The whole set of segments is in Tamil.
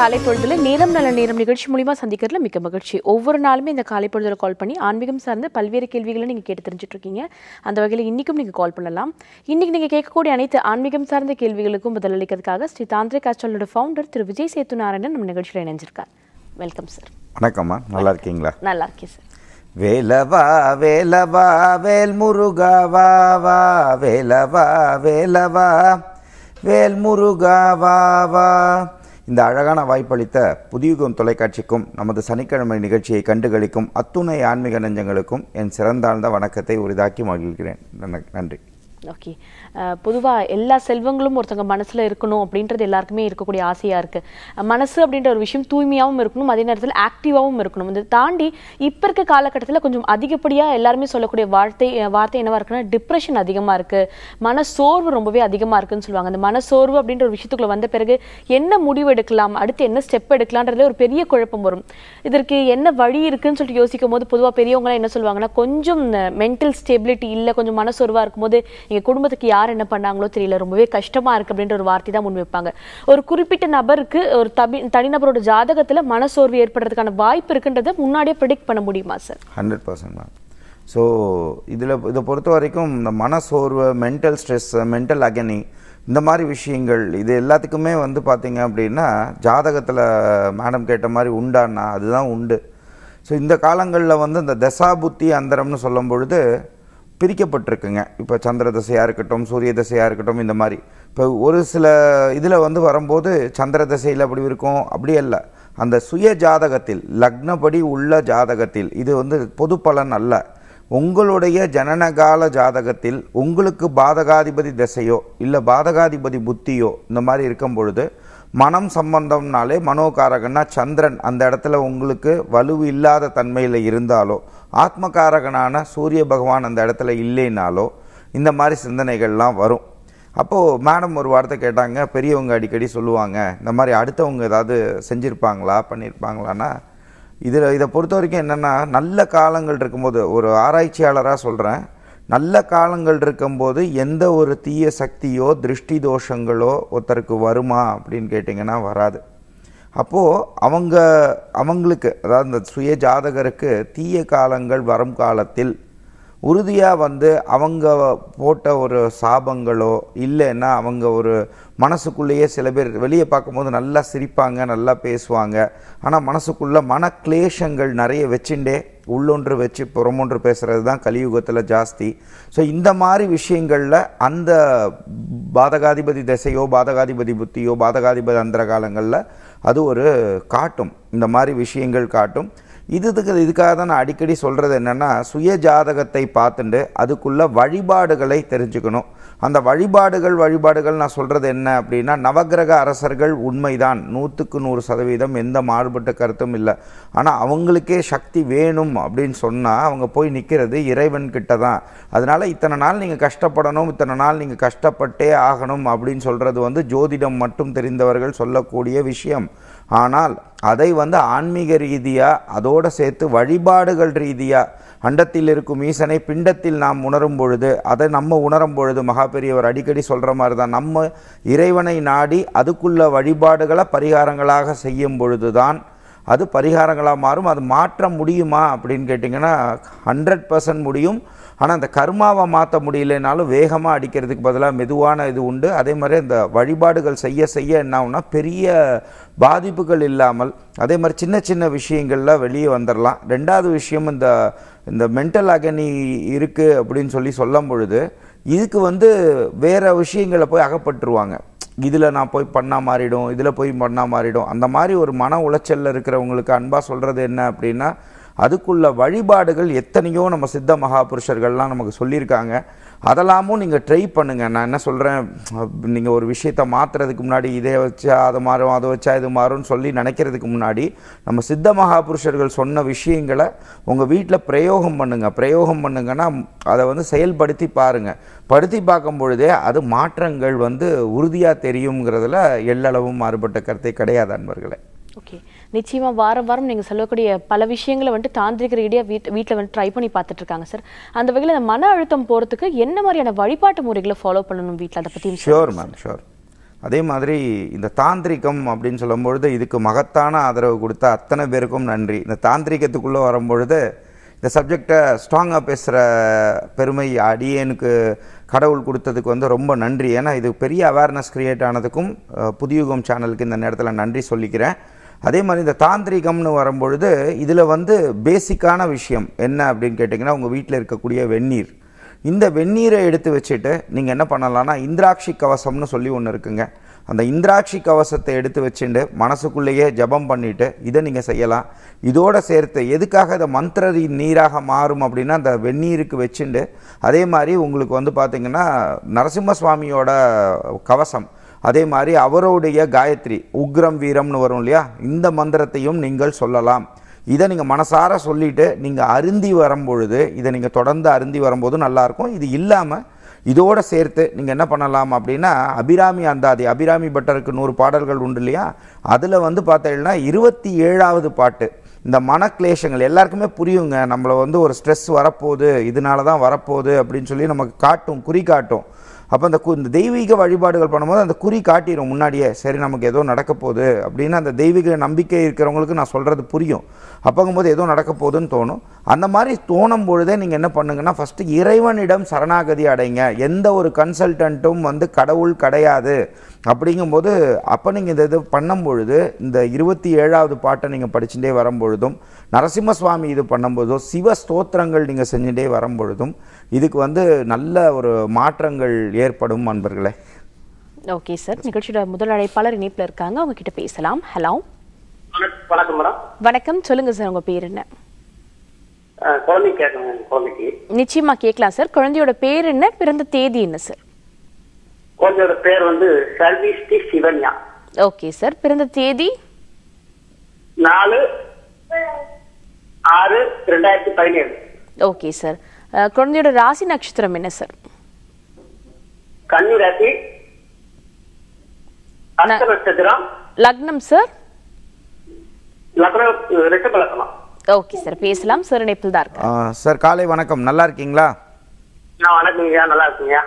காலை பொழுதுல நேரம் நல்ல நேரம் நிகழ்ச்சி மூலிமா சந்திக்கிறதுல மிக்க மகிழ்ச்சி ஒவ்வொரு நாளுமே இந்த காலை பொழுதுல கால் பண்ணி ஆன்மீகம் சார்ந்த பல்வேறு கேள்விகளை நீங்கள் கேட்டு தெரிஞ்சுட்டு இருக்கீங்க அந்த வகையில் இன்றைக்கும் நீங்கள் கால் பண்ணலாம் இன்றைக்கு நீங்கள் கேட்கக்கூடிய அனைத்து ஆன்மீகம் சார்ந்த கேள்விகளுக்கும் பதிலளிக்கிறதுக்காக ஸ்ரீ தாந்திரிக் காஸ்டலோட ஃபவுண்டர் திரு விஜய் சேத்து நாராயணன் நம்ம நிகழ்ச்சியில் இணைஞ்சிருக்கார் வெல்கம் சார் வணக்கம்மா நல்லா இருக்கீங்களா நல்லா இருக்கேன் சார் வேலவா வேலவா வேல் முருகாவா வா வா வேலவா வேலவா வேல் முருகாவா வா வா இந்த அழகான வாய்ப்பளித்த புதியுகம் தொலைக்காட்சிக்கும் நமது சனிக்கிழமை நிகழ்ச்சியை கண்டுகளிக்கும் அத்துணை ஆன்மீக நெஞ்சங்களுக்கும் என் சிறந்தாழ்ந்த வணக்கத்தை உரிதாக்கி மகிழ்கிறேன் நன்றி ஓகே பொதுவாக எல்லா செல்வங்களும் ஒருத்தவங்க மனசில் இருக்கணும் அப்படின்றது எல்லாருக்குமே இருக்கக்கூடிய ஆசையாக இருக்குது மனசு அப்படின்ற ஒரு விஷயம் தூய்மையாகவும் இருக்கணும் அதே நேரத்தில் ஆக்டிவாகவும் இருக்கணும் இதை தாண்டி இப்போ இருக்க காலகட்டத்தில் கொஞ்சம் அதிகப்படியாக எல்லாருமே சொல்லக்கூடிய வார்த்தை வார்த்தை என்னவாக இருக்குன்னா டிப்ரெஷன் அதிகமாக இருக்குது மனசோர்வு ரொம்பவே அதிகமாக இருக்குன்னு சொல்லுவாங்க அந்த மனசோர்வு அப்படின்ற ஒரு விஷயத்துக்குள்ளே வந்த பிறகு என்ன முடிவு எடுக்கலாம் அடுத்து என்ன ஸ்டெப் எடுக்கலான்றதுல ஒரு பெரிய குழப்பம் வரும் இதற்கு என்ன வழி இருக்குன்னு சொல்லிட்டு யோசிக்கும் போது பொதுவாக பெரியவங்களாம் என்ன சொல்லுவாங்கன்னா கொஞ்சம் மென்டல் ஸ்டெபிலிட்டி இல்லை கொஞ்சம் மனசோர்வாக இருக்கும்போது எங்கள் குடும்பத்துக்கு யார் யார் என்ன பண்ணாங்களோ தெரியல ரொம்பவே கஷ்டமாக இருக்குது அப்படின்ற ஒரு வார்த்தை தான் முன்வைப்பாங்க ஒரு குறிப்பிட்ட நபருக்கு ஒரு தபி தனிநபரோட ஜாதகத்தில் மனசோர்வு ஏற்படுறதுக்கான வாய்ப்பு இருக்குன்றதை முன்னாடியே ப்ரிடிக்ட் பண்ண முடியுமா சார் ஹண்ட்ரட் பர்சன்ட் ஸோ இதில் இதை பொறுத்த வரைக்கும் இந்த மனசோர்வு மென்டல் ஸ்ட்ரெஸ் மென்டல் அகனி இந்த மாதிரி விஷயங்கள் இது எல்லாத்துக்குமே வந்து பார்த்திங்க அப்படின்னா ஜாதகத்தில் மேடம் கேட்ட மாதிரி உண்டான்னா அதுதான் உண்டு ஸோ இந்த காலங்களில் வந்து இந்த தசாபுத்தி அந்தரம்னு சொல்லும் பொழுது பிரிக்கப்பட்டிருக்குங்க இப்போ சந்திர தசையாக இருக்கட்டும் சூரிய தசையாக இருக்கட்டும் இந்த மாதிரி இப்போ ஒரு சில இதில் வந்து வரும்போது சந்திர தசையில் அப்படி இருக்கும் அப்படி இல்லை அந்த சுய ஜாதகத்தில் லக்னப்படி உள்ள ஜாதகத்தில் இது வந்து பொது பலன் அல்ல உங்களுடைய ஜனனகால ஜாதகத்தில் உங்களுக்கு பாதகாதிபதி தசையோ இல்லை பாதகாதிபதி புத்தியோ இந்த மாதிரி இருக்கும் பொழுது மனம் சம்பந்தம்னாலே மனோகாரகனா சந்திரன் அந்த இடத்துல உங்களுக்கு வலுவு இல்லாத தன்மையில் இருந்தாலோ ஆத்மகாரகனான சூரிய பகவான் அந்த இடத்துல இல்லைனாலோ இந்த மாதிரி சிந்தனைகள்லாம் வரும் அப்போது மேடம் ஒரு வார்த்தை கேட்டாங்க பெரியவங்க அடிக்கடி சொல்லுவாங்க இந்த மாதிரி அடுத்தவங்க ஏதாவது செஞ்சுருப்பாங்களா பண்ணியிருப்பாங்களான்னா இதில் இதை பொறுத்த வரைக்கும் என்னென்னா நல்ல காலங்கள் இருக்கும்போது ஒரு ஆராய்ச்சியாளராக சொல்கிறேன் நல்ல காலங்கள் இருக்கும்போது எந்த ஒரு தீய சக்தியோ திருஷ்டி தோஷங்களோ ஒருத்தருக்கு வருமா அப்படின்னு கேட்டிங்கன்னா வராது அப்போது அவங்க அவங்களுக்கு அதாவது இந்த சுய ஜாதகருக்கு தீய காலங்கள் வரும் காலத்தில் உறுதியாக வந்து அவங்க போட்ட ஒரு சாபங்களோ இல்லைன்னா அவங்க ஒரு மனசுக்குள்ளேயே சில பேர் வெளியே பார்க்கும்போது நல்லா சிரிப்பாங்க நல்லா பேசுவாங்க ஆனால் மனசுக்குள்ளே மன கிளேஷங்கள் நிறைய வச்சுட்டே உள்ளொன்று வச்சு புறமொன்று பேசுகிறது தான் கலியுகத்தில் ஜாஸ்தி ஸோ இந்த மாதிரி விஷயங்களில் அந்த பாதகாதிபதி திசையோ பாதகாதிபதி புத்தியோ பாதகாதிபதி அந்த காலங்களில் அது ஒரு காட்டும் இந்த மாதிரி விஷயங்கள் காட்டும் இதுக்கு இதுக்காக தான் நான் அடிக்கடி சொல்கிறது என்னென்னா சுய ஜாதகத்தை பார்த்துட்டு அதுக்குள்ள வழிபாடுகளை தெரிஞ்சுக்கணும் அந்த வழிபாடுகள் வழிபாடுகள் நான் சொல்கிறது என்ன அப்படின்னா நவகிரக அரசர்கள் உண்மைதான் நூற்றுக்கு நூறு சதவீதம் எந்த மாறுபட்ட கருத்தும் இல்லை ஆனால் அவங்களுக்கே சக்தி வேணும் அப்படின்னு சொன்னால் அவங்க போய் நிற்கிறது இறைவன்கிட்ட தான் அதனால் இத்தனை நாள் நீங்கள் கஷ்டப்படணும் இத்தனை நாள் நீங்கள் கஷ்டப்பட்டே ஆகணும் அப்படின்னு சொல்கிறது வந்து ஜோதிடம் மட்டும் தெரிந்தவர்கள் சொல்லக்கூடிய விஷயம் ஆனால் அதை வந்து ஆன்மீக ரீதியாக அதோடு சேர்த்து வழிபாடுகள் ரீதியாக அண்டத்தில் இருக்கும் ஈசனை பிண்டத்தில் நாம் உணரும் பொழுது அதை நம்ம உணரும் பொழுது மகா பெரியவர் அடிக்கடி சொல்கிற மாதிரி தான் நம்ம இறைவனை நாடி அதுக்குள்ள வழிபாடுகளை பரிகாரங்களாக செய்யும் பொழுது தான் அது பரிகாரங்களாக மாறும் அது மாற்ற முடியுமா அப்படின்னு கேட்டிங்கன்னா ஹண்ட்ரட் பர்சன்ட் முடியும் ஆனால் அந்த கர்மாவை மாற்ற முடியலனாலும் வேகமாக அடிக்கிறதுக்கு பதிலாக மெதுவான இது உண்டு அதே மாதிரி அந்த வழிபாடுகள் செய்ய செய்ய என்ன பெரிய பாதிப்புகள் இல்லாமல் அதே மாதிரி சின்ன சின்ன விஷயங்கள்லாம் வெளியே வந்துடலாம் ரெண்டாவது விஷயம் இந்த இந்த மென்டல் அகனி இருக்குது அப்படின்னு சொல்லி சொல்லும் பொழுது இதுக்கு வந்து வேறு விஷயங்களை போய் அகப்பட்டுருவாங்க இதில் நான் போய் பண்ணால் மாறிடும் இதில் போய் பண்ணால் மாறிடும் அந்த மாதிரி ஒரு மன உளைச்சலில் இருக்கிறவங்களுக்கு அன்பாக சொல்கிறது என்ன அப்படின்னா அதுக்குள்ள வழிபாடுகள் எத்தனையோ நம்ம சித்த மகாபுருஷர்கள்லாம் நமக்கு சொல்லியிருக்காங்க அதெல்லாமும் நீங்கள் ட்ரை பண்ணுங்கள் நான் என்ன சொல்கிறேன் நீங்கள் ஒரு விஷயத்தை மாற்றுறதுக்கு முன்னாடி இதை வச்சா அதை மாறும் அதை வச்சா இது மாறும்னு சொல்லி நினைக்கிறதுக்கு முன்னாடி நம்ம சித்த மகாபுருஷர்கள் சொன்ன விஷயங்களை உங்கள் வீட்டில் பிரயோகம் பண்ணுங்கள் பிரயோகம் பண்ணுங்கன்னா அதை வந்து செயல்படுத்தி பாருங்கள் படுத்தி பார்க்கும் பொழுதே அது மாற்றங்கள் வந்து உறுதியாக தெரியுங்கிறதுல எல்லளவும் மாறுபட்ட கருத்தை கிடையாது அன்பர்களை ஓகே நிச்சயமாக வாரம் வாரம் நீங்கள் சொல்லக்கூடிய பல விஷயங்களை வந்துட்டு தாந்திரிக ரீதியாக வீட் வீட்டில் வந்துட்டு ட்ரை பண்ணி பார்த்துட்டு இருக்காங்க சார் அந்த வகையில் அந்த மன அழுத்தம் போகிறதுக்கு என்ன மாதிரியான வழிபாட்டு முறைகளை ஃபாலோ பண்ணணும் வீட்டில் அதை பற்றி ஷியோர் மேம் ஷோர் அதே மாதிரி இந்த தாந்திரிகம் அப்படின்னு சொல்லும்பொழுது இதுக்கு மகத்தான ஆதரவு கொடுத்த அத்தனை பேருக்கும் நன்றி இந்த தாந்திரிகத்துக்குள்ளே வரும்பொழுது இந்த சப்ஜெக்டை ஸ்ட்ராங்காக பேசுகிற பெருமை அடியனுக்கு கடவுள் கொடுத்ததுக்கு வந்து ரொம்ப நன்றி ஏன்னா இது பெரிய அவேர்னஸ் க்ரியேட் ஆனதுக்கும் புதியுகம் சேனலுக்கு இந்த நேரத்தில் நன்றி சொல்லிக்கிறேன் அதே மாதிரி இந்த தாந்திரிகம்னு வரும்பொழுது இதில் வந்து பேசிக்கான விஷயம் என்ன அப்படின்னு கேட்டிங்கன்னா உங்கள் வீட்டில் இருக்கக்கூடிய வெந்நீர் இந்த வெந்நீரை எடுத்து வச்சுட்டு நீங்கள் என்ன பண்ணலான்னா இந்திராட்சி கவசம்னு சொல்லி ஒன்று இருக்குங்க அந்த இந்திராட்சி கவசத்தை எடுத்து வச்சுட்டு மனசுக்குள்ளேயே ஜபம் பண்ணிவிட்டு இதை நீங்கள் செய்யலாம் இதோடு சேர்த்து எதுக்காக இதை மந்திர நீராக மாறும் அப்படின்னா அந்த வெந்நீருக்கு வச்சுண்டு அதே மாதிரி உங்களுக்கு வந்து பார்த்திங்கன்னா நரசிம்ம சுவாமியோட கவசம் அதே மாதிரி அவருடைய காயத்ரி உக்ரம் வீரம்னு வரும் இல்லையா இந்த மந்திரத்தையும் நீங்கள் சொல்லலாம் இதை நீங்கள் மனசார சொல்லிவிட்டு நீங்கள் அருந்தி வரும்பொழுது இதை நீங்கள் தொடர்ந்து அருந்தி வரும்போது நல்லாயிருக்கும் இது இல்லாமல் இதோடு சேர்த்து நீங்கள் என்ன பண்ணலாம் அப்படின்னா அபிராமி அந்தாதி அபிராமி பட்டருக்கு நூறு பாடல்கள் உண்டு இல்லையா அதில் வந்து பார்த்தீங்கன்னா இருபத்தி ஏழாவது பாட்டு இந்த மனக்லேஷங்கள் எல்லாருக்குமே புரியுங்க நம்மளை வந்து ஒரு ஸ்ட்ரெஸ் வரப்போகுது இதனால தான் வரப்போகுது அப்படின்னு சொல்லி நமக்கு காட்டும் குறி காட்டும் அப்போ அந்த கு இந்த தெய்வீக வழிபாடுகள் பண்ணும்போது அந்த குறி காட்டிடும் முன்னாடியே சரி நமக்கு ஏதோ நடக்க போகுது அப்படின்னு அந்த தெய்வீக நம்பிக்கை இருக்கிறவங்களுக்கு நான் சொல்கிறது புரியும் அப்போங்கும்போது ஏதோ நடக்க போகுதுன்னு தோணும் அந்த மாதிரி தோணும் பொழுதே நீங்கள் என்ன பண்ணுங்கன்னா ஃபஸ்ட்டு இறைவனிடம் சரணாகதி அடைங்க எந்த ஒரு கன்சல்டண்ட்டும் வந்து கடவுள் கிடையாது அப்படிங்கும்போது அப்போ நீங்கள் இந்த இது பண்ணும் பொழுது இந்த இருபத்தி ஏழாவது பாட்டை நீங்கள் படிச்சுட்டே வரும்பொழுதும் நரசிம்மசுவாமி இது பண்ணும்போதும் சிவ ஸ்தோத்திரங்கள் நீங்கள் செஞ்சுட்டே வரும்பொழுதும் இதுக்கு வந்து நல்ல ஒரு மாற்றங்கள் ஏற்படும் அன்பர்களே ஓகே சார் நிகழ்ச்சியோட முதல் அழைப்பாளர் இணைப்பில் இருக்காங்க அவங்க கிட்ட பேசலாம் ஹலோ வணக்கம் வணக்கம் சொல்லுங்க சார் உங்க பேர் என்ன நிச்சயமா கேக்கலாம் சார் குழந்தையோட பேர் என்ன பிறந்த தேதி என்ன சார் குழந்தையோட பேர் வந்து சர்வீஸ் சிவன்யா ஓகே சார் பிறந்த தேதி நாலு ஆறு ரெண்டாயிரத்தி பதினேழு ஓகே சார் குழந்தையோட ராசி நட்சத்திரம் என்ன சார் கன்னி ராசி லக்னம் சார் ஓகே சார் பேசலாம் சார் இணைப்பில் தான் இருக்கு சார் காலை வணக்கம் நல்லா இருக்கீங்களா நல்லா இருக்கீங்க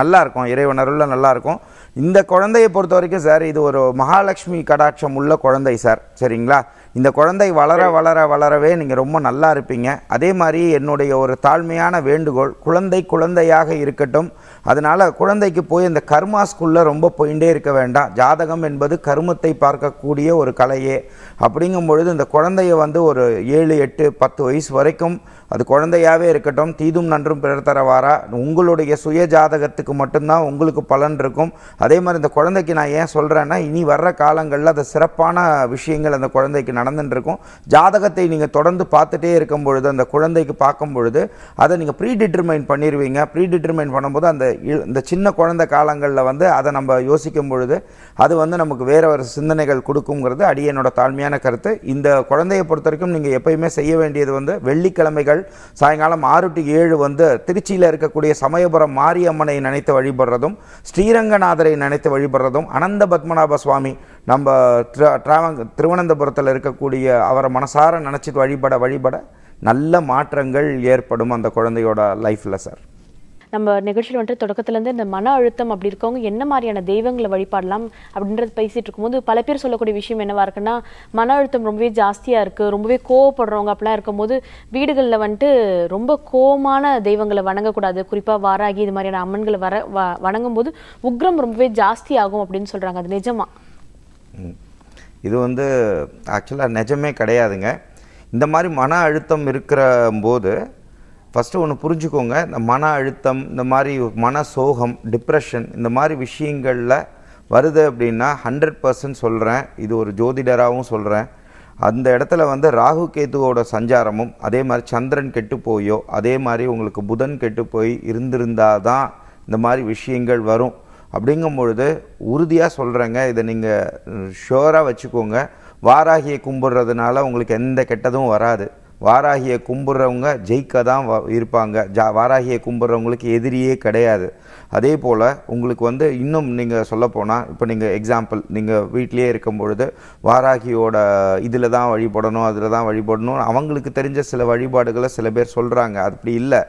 நல்லா இருக்கும் இறைவனருள்ள நல்லா இருக்கும் இந்த குழந்தையை பொறுத்த வரைக்கும் சார் இது ஒரு மகாலட்சுமி கடாட்சம் உள்ள குழந்தை சார் சரிங்களா இந்த குழந்தை வளர வளர வளரவே நீங்கள் ரொம்ப நல்லா இருப்பீங்க அதே மாதிரி என்னுடைய ஒரு தாழ்மையான வேண்டுகோள் குழந்தை குழந்தையாக இருக்கட்டும் அதனால் குழந்தைக்கு போய் இந்த கர்மா ஸ்கூலில் ரொம்ப போயிட்டே இருக்க வேண்டாம் ஜாதகம் என்பது கருமத்தை பார்க்கக்கூடிய ஒரு கலையே அப்படிங்கும் பொழுது இந்த குழந்தைய வந்து ஒரு ஏழு எட்டு பத்து வயசு வரைக்கும் அது குழந்தையாகவே இருக்கட்டும் தீதும் நன்றும் பிறர் தரவாரா உங்களுடைய சுய ஜாதகத்துக்கு மட்டும்தான் உங்களுக்கு பலன் இருக்கும் அதே மாதிரி இந்த குழந்தைக்கு நான் ஏன் சொல்கிறேன்னா இனி வர்ற காலங்களில் அது சிறப்பான விஷயங்கள் அந்த குழந்தைக்கு நடந்துட்டுருக்கும் ஜாதகத்தை நீங்கள் தொடர்ந்து பார்த்துட்டே இருக்கும் பொழுது அந்த குழந்தைக்கு பார்க்கும் பொழுது அதை நீங்கள் ப்ரீ டிட்டர்மைன் பண்ணிடுவீங்க ப்ரீ டிட்டர்மைன் பண்ணும்போது அந்த இந்த சின்ன குழந்த காலங்களில் வந்து அதை நம்ம யோசிக்கும் பொழுது அது வந்து நமக்கு வேறு வேறு சிந்தனைகள் கொடுக்குங்கிறது அடியனோட தாழ்மையான கருத்து இந்த குழந்தையை பொறுத்த வரைக்கும் நீங்கள் எப்பயுமே செய்ய வேண்டியது வந்து வெள்ளிக்கிழமைகள் சாயங்காலம் ஆறு டு ஏழு வந்து திருச்சியில் இருக்கக்கூடிய சமயபுரம் மாரியம்மனை நினைத்து வழிபடுறதும் ஸ்ரீரங்கநாதரை நினைத்து வழிபடுறதும் அனந்த பத்மநாப சுவாமி நம்ம ட்ராவங் திருவனந்தபுரத்தில் இருக்கக்கூடிய அவரை மனசார நினச்சிட்டு வழிபட வழிபட நல்ல மாற்றங்கள் ஏற்படும் அந்த குழந்தையோட லைஃப்பில் சார் நம்ம நிகழ்ச்சியில் வந்துட்டு தொடக்கத்துலேருந்து இந்த மன அழுத்தம் அப்படி இருக்கவங்க என்ன மாதிரியான தெய்வங்களை வழிபாடலாம் அப்படின்றது பேசிகிட்டு இருக்கும்போது பல பேர் சொல்லக்கூடிய விஷயம் என்னவாக இருக்குன்னா மன அழுத்தம் ரொம்பவே ஜாஸ்தியாக இருக்குது ரொம்பவே கோவப்படுறவங்க அப்படிலாம் இருக்கும்போது வீடுகளில் வந்துட்டு ரொம்ப கோமான தெய்வங்களை வணங்கக்கூடாது குறிப்பாக வாராகி இது மாதிரியான அம்மன்களை வர வ வணங்கும் போது உக்ரம் ரொம்பவே ஜாஸ்தி ஆகும் அப்படின்னு சொல்கிறாங்க அது நிஜமா இது வந்து ஆக்சுவலாக நிஜமே கிடையாதுங்க இந்த மாதிரி மன அழுத்தம் இருக்கிற போது ஃபஸ்ட்டு ஒன்று புரிஞ்சுக்கோங்க இந்த மன அழுத்தம் இந்த மாதிரி மன சோகம் டிப்ரெஷன் இந்த மாதிரி விஷயங்களில் வருது அப்படின்னா ஹண்ட்ரட் பர்சன்ட் சொல்கிறேன் இது ஒரு ஜோதிடராகவும் சொல்கிறேன் அந்த இடத்துல வந்து ராகு கேத்துவோட சஞ்சாரமும் அதே மாதிரி சந்திரன் கெட்டு போயோ அதே மாதிரி உங்களுக்கு புதன் கெட்டு போய் இருந்திருந்தால் தான் இந்த மாதிரி விஷயங்கள் வரும் அப்படிங்கும் பொழுது உறுதியாக சொல்கிறேங்க இதை நீங்கள் ஷோராக வச்சுக்கோங்க வாராகியை கும்பிட்றதுனால உங்களுக்கு எந்த கெட்டதும் வராது வாராகியை கும்பிட்றவங்க ஜெயிக்க தான் இருப்பாங்க ஜா வாராகியை கும்பிட்றவங்களுக்கு எதிரியே கிடையாது அதே போல் உங்களுக்கு வந்து இன்னும் நீங்கள் சொல்லப்போனால் இப்போ நீங்கள் எக்ஸாம்பிள் நீங்கள் வீட்டிலே இருக்கும் பொழுது வாராகியோட இதில் தான் வழிபடணும் அதில் தான் வழிபடணும் அவங்களுக்கு தெரிஞ்ச சில வழிபாடுகளை சில பேர் சொல்கிறாங்க அப்படி இல்லை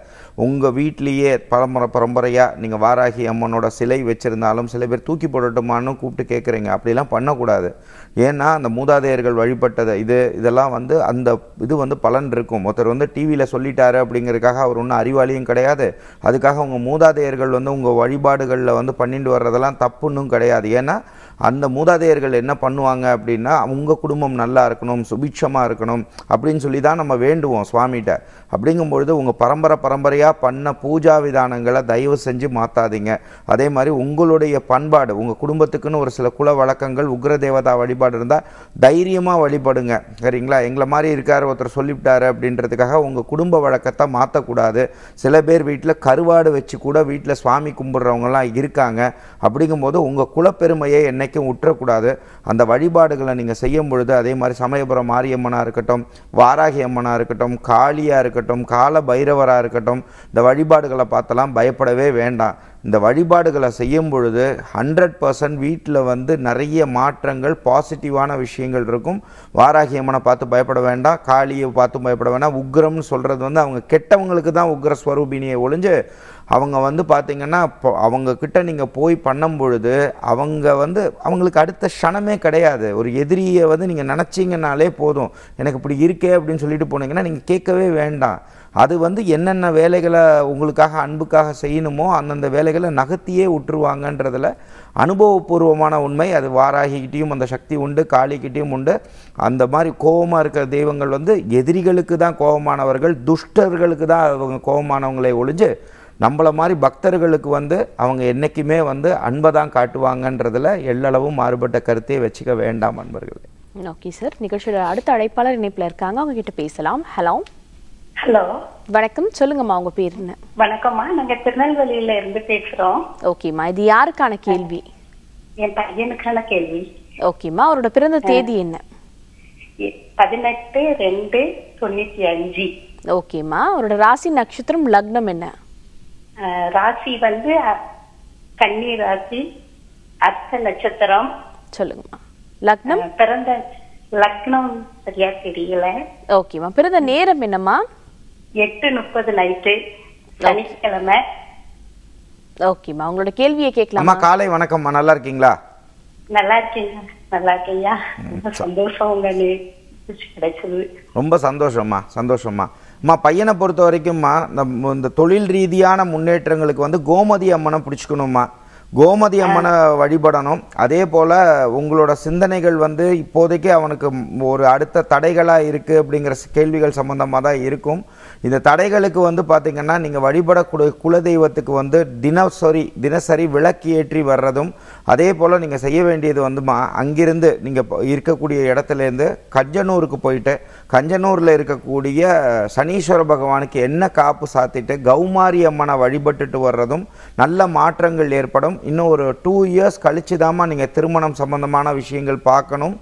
உங்கள் வீட்லேயே பரம்பரை பரம்பரையாக நீங்கள் வாராகி அம்மனோட சிலை வச்சுருந்தாலும் சில பேர் தூக்கி போடட்டுமான்னு கூப்பிட்டு கேட்குறீங்க அப்படிலாம் பண்ணக்கூடாது ஏன்னா அந்த மூதாதையர்கள் வழிபட்டதை இது இதெல்லாம் வந்து அந்த இது வந்து பலன் இருக்கும் ஒருத்தர் வந்து டிவியில் சொல்லிட்டாரு அப்படிங்கிறதுக்காக அவர் ஒன்றும் அறிவாளியும் கிடையாது அதுக்காக உங்கள் மூதாதையர்கள் வந்து உங்கள் வழிபாடுகளில் வந்து பண்ணிட்டு வர்றதெல்லாம் தப்புன்னும் கிடையாது ஏன்னா அந்த மூதாதையர்கள் என்ன பண்ணுவாங்க அப்படின்னா உங்கள் குடும்பம் நல்லா இருக்கணும் சுபிட்சமாக இருக்கணும் அப்படின்னு சொல்லி தான் நம்ம வேண்டுவோம் சுவாமிகிட்ட அப்படிங்கும்பொழுது உங்கள் பரம்பரை பரம்பரையாக பண்ண பூஜா விதானங்களை தயவு செஞ்சு மாற்றாதீங்க அதே மாதிரி உங்களுடைய பண்பாடு உங்கள் குடும்பத்துக்குன்னு ஒரு சில குல வழக்கங்கள் உக்ரதேவதா வழிபாடு வழிபாடு இருந்தால் தைரியமாக வழிபடுங்க சரிங்களா எங்களை மாதிரி இருக்கார் ஒருத்தர் சொல்லிவிட்டாரு அப்படின்றதுக்காக உங்கள் குடும்ப வழக்கத்தை மாற்றக்கூடாது சில பேர் வீட்டில் கருவாடு வச்சு கூட வீட்டில் சுவாமி கும்பிட்றவங்கலாம் இருக்காங்க அப்படிங்கும்போது உங்கள் குலப்பெருமையை என்றைக்கும் உற்றக்கூடாது அந்த வழிபாடுகளை நீங்கள் செய்யும் பொழுது அதே மாதிரி சமயபுரம் மாரியம்மனாக இருக்கட்டும் வாராகி அம்மனாக இருக்கட்டும் காளியாக இருக்கட்டும் கால பைரவராக இருக்கட்டும் இந்த வழிபாடுகளை பார்த்தெல்லாம் பயப்படவே வேண்டாம் இந்த வழிபாடுகளை செய்யும் பொழுது ஹண்ட்ரட் பர்சன்ட் வீட்டில் வந்து நிறைய மாற்றங்கள் பாசிட்டிவான விஷயங்கள் இருக்கும் வாராகியம்மனை பார்த்து பயப்பட வேண்டாம் காளியை பார்த்து பயப்பட வேண்டாம் உக்ரம்னு சொல்கிறது வந்து அவங்க கெட்டவங்களுக்கு தான் உக்ர ஸ்வரூபினியை ஒழிஞ்சு அவங்க வந்து பார்த்திங்கன்னா அவங்கக்கிட்ட நீங்கள் போய் பண்ணும் பொழுது அவங்க வந்து அவங்களுக்கு அடுத்த க்ஷணமே கிடையாது ஒரு எதிரியை வந்து நீங்கள் நினச்சிங்கனாலே போதும் எனக்கு இப்படி இருக்கே அப்படின்னு சொல்லிட்டு போனீங்கன்னா நீங்கள் கேட்கவே வேண்டாம் அது வந்து என்னென்ன வேலைகளை உங்களுக்காக அன்புக்காக செய்யணுமோ அந்தந்த வேலைகளை நகர்த்தியே விட்டுருவாங்கன்றதில் அனுபவபூர்வமான உண்மை அது வாராகிக்கிட்டேயும் அந்த சக்தி உண்டு காளிக்கிட்டேயும் உண்டு அந்த மாதிரி கோபமாக இருக்கிற தெய்வங்கள் வந்து எதிரிகளுக்கு தான் கோபமானவர்கள் துஷ்டர்களுக்கு தான் அவங்க கோபமானவங்களை ஒழிஞ்சு நம்மளை மாதிரி பக்தர்களுக்கு வந்து அவங்க என்றைக்குமே வந்து அன்பை தான் காட்டுவாங்கன்றதில் எல்லளவும் மாறுபட்ட கருத்தையே வச்சுக்க வேண்டாம் அன்பர்களே ஓகே சார் நிகழ்ச்சியில் அடுத்த அழைப்பாளர் இணைப்பில் இருக்காங்க அவங்க கிட்ட பேசலாம் ஹலோ ஹலோ வணக்கம் சொல்லுங்கம்மா உங்க பேர் என்ன வணக்கம்மா நாங்க திருநெல்வேலியில இருந்து பேசுறோம் ஓகேம்மா இது யாருக்கான கேள்வி என் பையனுக்கான கேள்வி ஓகேம்மா அவரோட பிறந்த தேதி என்ன பதினெட்டு ரெண்டு தொண்ணூத்தி அஞ்சு ஓகேம்மா அவரோட ராசி நட்சத்திரம் லக்னம் என்ன ராசி வந்து கன்னி ராசி அர்த்த நட்சத்திரம் சொல்லுங்கம்மா லக்னம் பிறந்த லக்னம் சரியா தெரியல ஓகேம்மா பிறந்த நேரம் என்னம்மா எட்டு முப்பது நைட்டு சனிக்கிழமை ஓகேம்மா உங்களோட கேள்வியை கேட்கலாம் அம்மா காலை வணக்கம்மா நல்லா இருக்கீங்களா நல்லா இருக்கீங்க நல்லா இருக்கீங்க சந்தோஷம் உங்க கிடைச்சது ரொம்ப சந்தோஷம்மா சந்தோஷம்மா அம்மா பையனை பொறுத்த வரைக்கும்மா இந்த தொழில் ரீதியான முன்னேற்றங்களுக்கு வந்து கோமதி அம்மனை பிடிச்சிக்கணும்மா கோமதி அம்மனை வழிபடணும் அதே போல் உங்களோட சிந்தனைகள் வந்து இப்போதைக்கு அவனுக்கு ஒரு அடுத்த தடைகளாக இருக்குது அப்படிங்கிற கேள்விகள் சம்மந்தமாக தான் இருக்கும் இந்த தடைகளுக்கு வந்து பார்த்திங்கன்னா நீங்கள் வழிபடக்கூடிய குலதெய்வத்துக்கு வந்து தினசரி தினசரி விளக்கு ஏற்றி வர்றதும் அதே போல் நீங்கள் செய்ய வேண்டியது வந்துமா அங்கிருந்து நீங்கள் இருக்கக்கூடிய இடத்துலேருந்து கஞ்சனூருக்கு போயிட்டு கஞ்சனூரில் இருக்கக்கூடிய சனீஸ்வர பகவானுக்கு என்ன காப்பு சாத்திட்டு கௌமாரி அம்மனை வழிபட்டுட்டு வர்றதும் நல்ல மாற்றங்கள் ஏற்படும் இன்னும் ஒரு டூ இயர்ஸ் கழித்து தாம்மா நீங்கள் திருமணம் சம்பந்தமான விஷயங்கள் பார்க்கணும்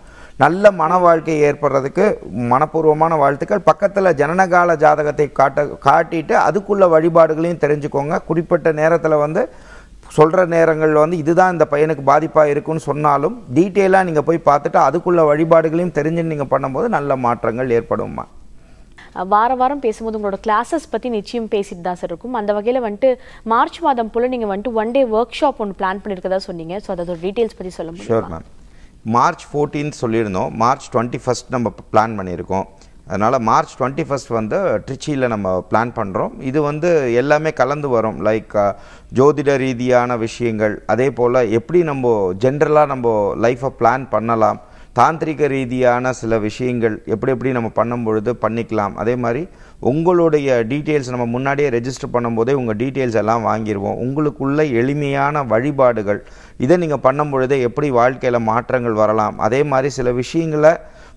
நல்ல மன வாழ்க்கை ஏற்படுறதுக்கு மனப்பூர்வமான வாழ்த்துக்கள் பக்கத்தில் ஜனனகால ஜாதகத்தை காட்ட காட்டிட்டு அதுக்குள்ள வழிபாடுகளையும் தெரிஞ்சுக்கோங்க குறிப்பிட்ட நேரத்தில் வந்து சொல்கிற நேரங்கள் வந்து இதுதான் இந்த பையனுக்கு பாதிப்பாக இருக்குன்னு சொன்னாலும் டீட்டெயிலாக நீங்கள் போய் பார்த்துட்டு அதுக்குள்ள வழிபாடுகளையும் தெரிஞ்சு நீங்கள் பண்ணும்போது நல்ல மாற்றங்கள் ஏற்படும்மா வார வாரம் பேசும்போது உங்களோட கிளாஸஸ் பற்றி நிச்சயம் பேசிட்டு தான் சார் இருக்கும் அந்த வகையில் வந்துட்டு மார்ச் மாதம் போல் நீங்கள் வந்துட்டு ஒன் டே ஒர்க் ஷாப் ஒன்று பிளான் பண்ணியிருக்கதா சொன்னீங்க ஸோ அதோட டீட்டெயில்ஸ் பற்றி சொல்ல முடியும் ஷோர் மேம் மார்ச் ஃபோர்டீன் சொல்லியிருந்தோம் மார்ச் டுவெண்ட்டி ஃபஸ்ட் நம்ம பிளான் பண்ணியிருக்கோம் அதனால் மார்ச் டுவெண்ட்டி ஃபஸ்ட் வந்து ட்ரிச்சியில் நம்ம பிளான் பண்ணுறோம் இது வந்து எல்லாமே கலந்து வரும் லைக் ஜோதிட ரீதியான விஷயங்கள் அதே போல் எப்படி நம்ம ஜென்ரலாக நம்ம லைஃப்பை பிளான் பண்ணலாம் தாந்திரிக ரீதியான சில விஷயங்கள் எப்படி எப்படி நம்ம பண்ணும் பொழுது பண்ணிக்கலாம் அதே மாதிரி உங்களுடைய டீட்டெயில்ஸ் நம்ம முன்னாடியே ரெஜிஸ்டர் பண்ணும்போதே உங்கள் டீட்டெயில்ஸ் எல்லாம் வாங்கிடுவோம் உங்களுக்குள்ள எளிமையான வழிபாடுகள் இதை நீங்கள் பண்ணும் பொழுதே எப்படி வாழ்க்கையில் மாற்றங்கள் வரலாம் அதே மாதிரி சில விஷயங்களை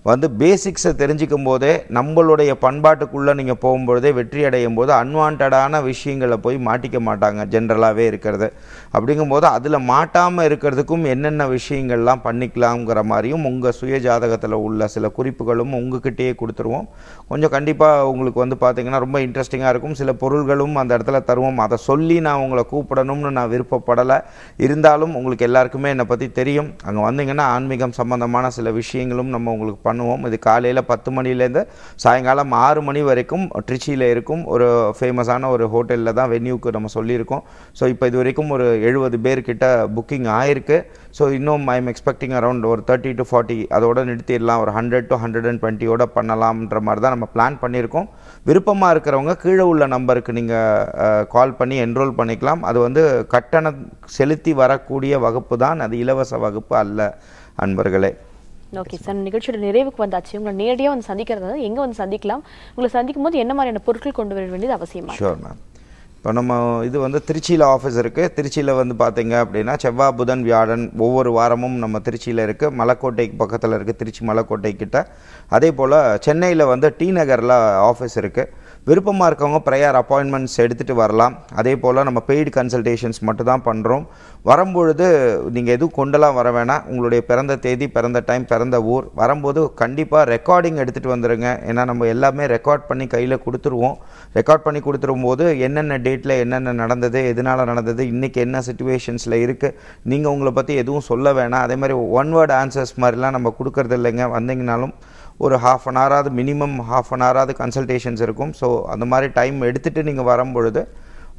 வந்து பேசிக்ஸை தெரிஞ்சிக்கும் போதே நம்மளுடைய பண்பாட்டுக்குள்ளே நீங்கள் போகும்பொழுதே வெற்றி அடையும் போது அன்வான்டான விஷயங்களை போய் மாட்டிக்க மாட்டாங்க ஜென்ரலாகவே இருக்கிறது அப்படிங்கும்போது அதில் மாட்டாமல் இருக்கிறதுக்கும் என்னென்ன விஷயங்கள்லாம் பண்ணிக்கலாம்ங்கிற மாதிரியும் உங்கள் சுய ஜாதகத்தில் உள்ள சில குறிப்புகளும் உங்ககிட்டயே கொடுத்துருவோம் கொஞ்சம் கண்டிப்பாக உங்களுக்கு வந்து பார்த்திங்கன்னா ரொம்ப இன்ட்ரெஸ்டிங்காக இருக்கும் சில பொருள்களும் அந்த இடத்துல தருவோம் அதை சொல்லி நான் உங்களை கூப்பிடணும்னு நான் விருப்பப்படலை இருந்தாலும் உங்களுக்கு எல்லாருக்குமே என்னை பற்றி தெரியும் அங்கே வந்தீங்கன்னா ஆன்மீகம் சம்மந்தமான சில விஷயங்களும் நம்ம உங்களுக்கு பண்ண பண்ணுவோம் இது காலையில் பத்து மணிலேருந்து சாயங்காலம் ஆறு மணி வரைக்கும் ட்ரிச்சியில் இருக்கும் ஒரு ஃபேமஸான ஒரு ஹோட்டலில் தான் வென்யூக்கு நம்ம சொல்லியிருக்கோம் ஸோ இப்போ இது வரைக்கும் ஒரு எழுபது பேர்கிட்ட புக்கிங் ஆயிருக்கு ஸோ இன்னும் ஐ எம் எக்ஸ்பெக்டிங் அரௌண்ட் ஒரு தேர்ட்டி டு ஃபார்ட்டி அதோட நிறுத்திடலாம் ஒரு ஹண்ட்ரட் டு ஹண்ட்ரட் அண்ட் டுவெண்ட்டியோட பண்ணலாம்ன்ற மாதிரி தான் நம்ம பிளான் பண்ணியிருக்கோம் விருப்பமாக இருக்கிறவங்க கீழே உள்ள நம்பருக்கு நீங்கள் கால் பண்ணி என்ரோல் பண்ணிக்கலாம் அது வந்து கட்டணம் செலுத்தி வரக்கூடிய வகுப்பு தான் அது இலவச வகுப்பு அல்ல அன்பர்களே ஓகே சார் நிகழ்ச்சியோட நிறைவுக்கு வந்தாச்சு உங்களை நேரடியாக வந்து சந்திக்கிறது எங்கே வந்து சந்திக்கலாம் உங்களை சந்திக்கும் போது என்ன மாதிரியான பொருட்கள் கொண்டு வர வேண்டியது அவசியம் ஷோர் மேம் இப்போ நம்ம இது வந்து திருச்சியில் ஆஃபீஸ் இருக்குது திருச்சியில் வந்து பார்த்தீங்க அப்படின்னா செவ்வாய் புதன் வியாழன் ஒவ்வொரு வாரமும் நம்ம திருச்சியில் இருக்குது மலைக்கோட்டைக்கு பக்கத்தில் இருக்குது திருச்சி மலைக்கோட்டை கிட்ட அதே போல் சென்னையில் வந்து டி நகரில் ஆஃபீஸ் இருக்குது விருப்பமாக இருக்கவங்க ப்ரையார் அப்பாயின்மெண்ட்ஸ் எடுத்துகிட்டு வரலாம் அதே போல் நம்ம பெய்டு கன்சல்டேஷன்ஸ் மட்டும் தான் பண்ணுறோம் வரும்பொழுது நீங்கள் எதுவும் கொண்டெல்லாம் வர வேணாம் உங்களுடைய பிறந்த தேதி பிறந்த டைம் பிறந்த ஊர் வரும்போது கண்டிப்பாக ரெக்கார்டிங் எடுத்துகிட்டு வந்துடுங்க ஏன்னா நம்ம எல்லாமே ரெக்கார்ட் பண்ணி கையில் கொடுத்துருவோம் ரெக்கார்ட் பண்ணி கொடுத்துரும் போது என்னென்ன டேட்டில் என்னென்ன நடந்தது எதனால் நடந்தது இன்றைக்கி என்ன சுச்சுவேஷன்ஸில் இருக்குது நீங்கள் உங்களை பற்றி எதுவும் சொல்ல வேணாம் அதே மாதிரி ஒன் வேர்டு ஆன்சர்ஸ் மாதிரிலாம் நம்ம கொடுக்குறது இல்லைங்க வந்தீங்கனாலும் ஒரு ஹாஃப் அன் ஹவராது மினிமம் ஹாஃப் அன் ஹவராது கன்சல்டேஷன்ஸ் இருக்கும் ஸோ அந்த மாதிரி டைம் எடுத்துகிட்டு நீங்கள் வரும்பொழுது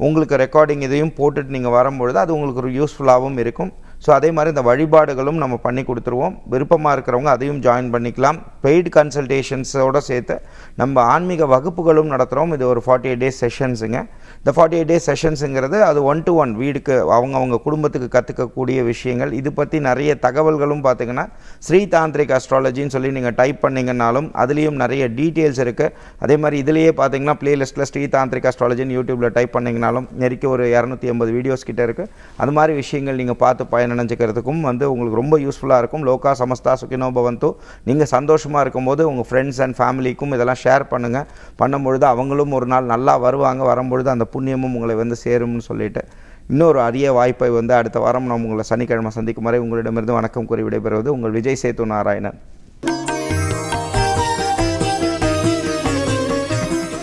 உங்களுக்கு ரெக்கார்டிங் இதையும் போட்டுட்டு நீங்கள் வரும்பொழுது அது உங்களுக்கு ஒரு யூஸ்ஃபுல்லாகவும் இருக்கும் ஸோ அதே மாதிரி இந்த வழிபாடுகளும் நம்ம பண்ணி கொடுத்துருவோம் விருப்பமாக இருக்கிறவங்க அதையும் ஜாயின் பண்ணிக்கலாம் பெய்டு கன்சல்டேஷன்ஸோடு சேர்த்து நம்ம ஆன்மீக வகுப்புகளும் நடத்துகிறோம் இது ஒரு ஃபார்ட்டி எயிட் டேஸ் செஷன்ஸுங்க இந்த ஃபார்ட்டி எயிட் டேஸ் செஷன்ஸுங்கிறது அது ஒன் டு ஒன் வீடுக்கு அவங்கவுங்க குடும்பத்துக்கு கற்றுக்கக்கூடிய விஷயங்கள் இது பற்றி நிறைய தகவல்களும் பார்த்திங்கன்னா ஸ்ரீ தாந்திரிக் அஸ்ட்ராலஜின்னு சொல்லி நீங்கள் டைப் பண்ணிங்கனாலும் அதுலேயும் நிறைய டீட்டெயில்ஸ் இருக்குது அதே மாதிரி இதுலேயே பார்த்தீங்கன்னா ப்ளேலிஸ்ட்டில் ஸ்ரீ தாந்திரிக் அஸ்ட்ராலஜின்னு யூடியூப்பில் டைப் பண்ணிங்கனாலும் நெருக்கி ஒரு இரநூத்தி ஐம்பது வீடியோஸ் கிட்டே இருக்குது அது மாதிரி விஷயங்கள் நீங்கள் பார்த்து பயன் நினச்சிக்கிறதுக்கும் வந்து உங்களுக்கு ரொம்ப யூஸ்ஃபுல்லாக இருக்கும் லோகா சமஸ்தா சுகினோ பவந்தோ நீங்கள் சந்தோஷமாக இருக்கும்போது உங்கள் ஃப்ரெண்ட்ஸ் அண்ட் ஃபேமிலிக்கும் இதெல்லாம் ஷேர் பண்ணுங்கள் பண்ணும்பொழுது அவங்களும் ஒரு நாள் நல்லா வருவாங்க வரும்பொழுது அந்த புண்ணியமும் உங்களை வந்து சேரும்னு சொல்லிட்டு இன்னொரு அரிய வாய்ப்பை வந்து அடுத்த வாரம் நான் உங்களை சனிக்கிழமை சந்திக்கும் வரை உங்களிடமிருந்து வணக்கம் கூறி விடைபெறுவது உங்கள் விஜய் சேத்து நாராயணன்